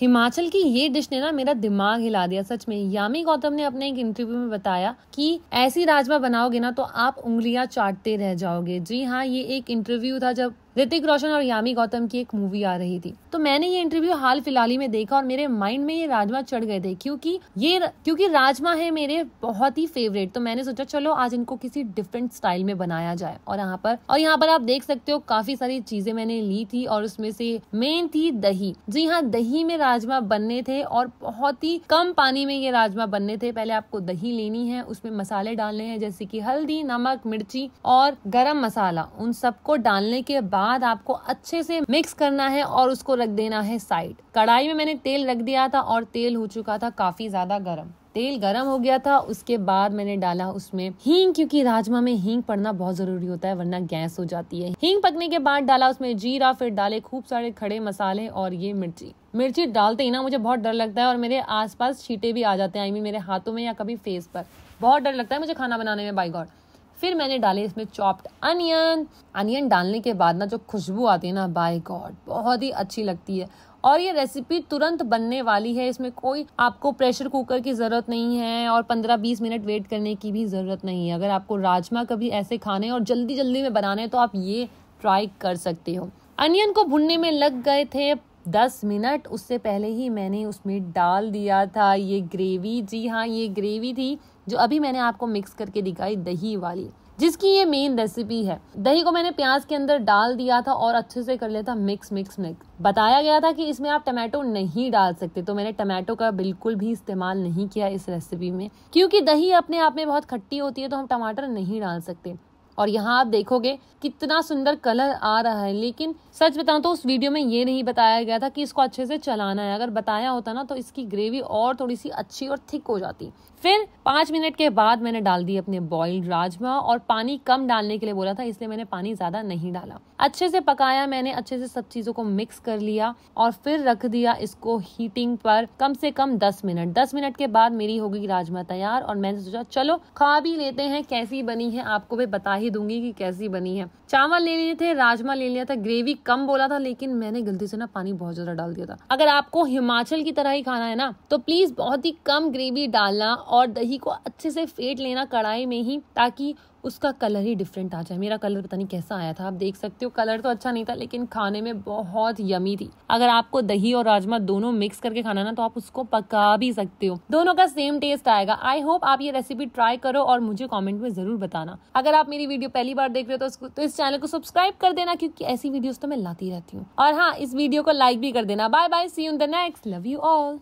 हिमाचल की ये डिश ने ना मेरा दिमाग हिला दिया सच में यामी गौतम ने अपने एक इंटरव्यू में बताया कि ऐसी राजमा बनाओगे ना तो आप उंगलियां चाटते रह जाओगे जी हाँ ये एक इंटरव्यू था जब ऋतिक रोशन और यामी गौतम की एक मूवी आ रही थी तो मैंने ये इंटरव्यू हाल फिलहाल ही में देखा और मेरे माइंड में ये राजमा चढ़ गए थे क्योंकि ये क्योंकि राजमा है मेरे बहुत ही फेवरेट तो मैंने सोचा चलो आज इनको किसी डिफरेंट स्टाइल में बनाया जाए और यहाँ पर और यहाँ पर आप देख सकते हो काफी सारी चीजें मैंने ली थी और उसमें से मेन थी दही जी हाँ दही में राजमा बनने थे और बहुत ही कम पानी में ये राजमा बनने थे पहले आपको दही लेनी है उसमें मसाले डालने हैं जैसे की हल्दी नमक मिर्ची और गर्म मसाला उन सबको डालने के बाद बाद आपको अच्छे से मिक्स करना है और उसको रख देना है साइड कढ़ाई में मैंने तेल रख दिया था और तेल हो चुका था काफी ज्यादा गर्म तेल गरम हो गया था उसके बाद मैंने डाला उसमें हींग क्योंकि राजमा में हींग पड़ना बहुत जरूरी होता है वरना गैस हो जाती है हींग पकने के बाद डाला उसमें जीरा फिर डाले खूब सारे खड़े मसाले और ये मिर्ची मिर्ची डालते ही ना मुझे बहुत डर लगता है और मेरे आसपास छींटे भी आ जाते हैं आई मीन मेरे हाथों में या कभी फेस पर बहुत डर लगता है मुझे खाना बनाने में बाई गॉड फिर मैंने डाले इसमें चॉप्ड अनियन अनियन डालने के बाद ना जो खुशबू आती है ना बाय गॉड बहुत ही अच्छी लगती है और ये रेसिपी तुरंत बनने वाली है इसमें कोई आपको प्रेशर कुकर की ज़रूरत नहीं है और 15-20 मिनट वेट करने की भी ज़रूरत नहीं है अगर आपको राजमा कभी ऐसे खाने और जल्दी जल्दी में बनाने तो आप ये ट्राई कर सकते हो अनियन को भुनने में लग गए थे दस मिनट उससे पहले ही मैंने उसमें डाल दिया था ये ग्रेवी जी हाँ ये ग्रेवी थी जो अभी मैंने आपको मिक्स करके दिखाई दही वाली जिसकी ये मेन रेसिपी है दही को मैंने प्याज के अंदर डाल दिया था और अच्छे से कर लिया था मिक्स मिक्स मिक्स बताया गया था कि इसमें आप टमाटो नहीं डाल सकते तो मैंने टमाटो का बिल्कुल भी इस्तेमाल नहीं किया इस रेसिपी में क्योंकि दही अपने आप में बहुत खट्टी होती है तो हम टमाटर नहीं डाल सकते और यहाँ आप देखोगे कितना सुंदर कलर आ रहा है लेकिन सच बताऊँ तो उस वीडियो में ये नहीं बताया गया था कि इसको अच्छे से चलाना है अगर बताया होता ना तो इसकी ग्रेवी और थोड़ी सी अच्छी और थिक हो जाती फिर पाँच मिनट के बाद मैंने डाल दी अपने बॉइल्ड राजमा और पानी कम डालने के लिए बोला था इसलिए मैंने पानी ज़्यादा नहीं डाला अच्छे से पकाया मैंने अच्छे से सब चीज़ों को मिक्स कर लिया और फिर रख दिया इसको हीटिंग पर कम से कम दस मिनट दस मिनट के बाद मेरी होगी राजमा तैयार और मैंने सोचा चलो खा भी लेते हैं कैसी बनी है आपको भी बता ही भी दूंगी कि कैसी बनी है चावल ले लिए थे राजमा ले लिया था ग्रेवी कम बोला था लेकिन मैंने गलती से ना पानी बहुत ज्यादा डाल दिया था अगर आपको हिमाचल की तरह ही खाना है ना तो प्लीज बहुत ही कम ग्रेवी डालना और दही को अच्छे से फेंट लेना कढ़ाई में ही ताकि उसका कलर ही डिफरेंट आ जाए मेरा कलर पता नहीं कैसा आया था आप देख सकते हो कलर तो अच्छा नहीं था लेकिन खाने में बहुत यमी थी अगर आपको दही और राजमा दोनों मिक्स करके खाना ना तो आप उसको पका भी सकते हो दोनों का सेम टेस्ट आएगा आई होप आप ये रेसिपी ट्राई करो और मुझे कॉमेंट में जरूर बताना अगर आप मेरी वीडियो पहली बार देख रहे हो तो, तो इस चैनल को सब्सक्राइब कर देना क्योंकि ऐसी वीडियो तो मैं लाती रहती हूँ और हाँ इस वीडियो को लाइक भी कर देना bye bye see you the next love you all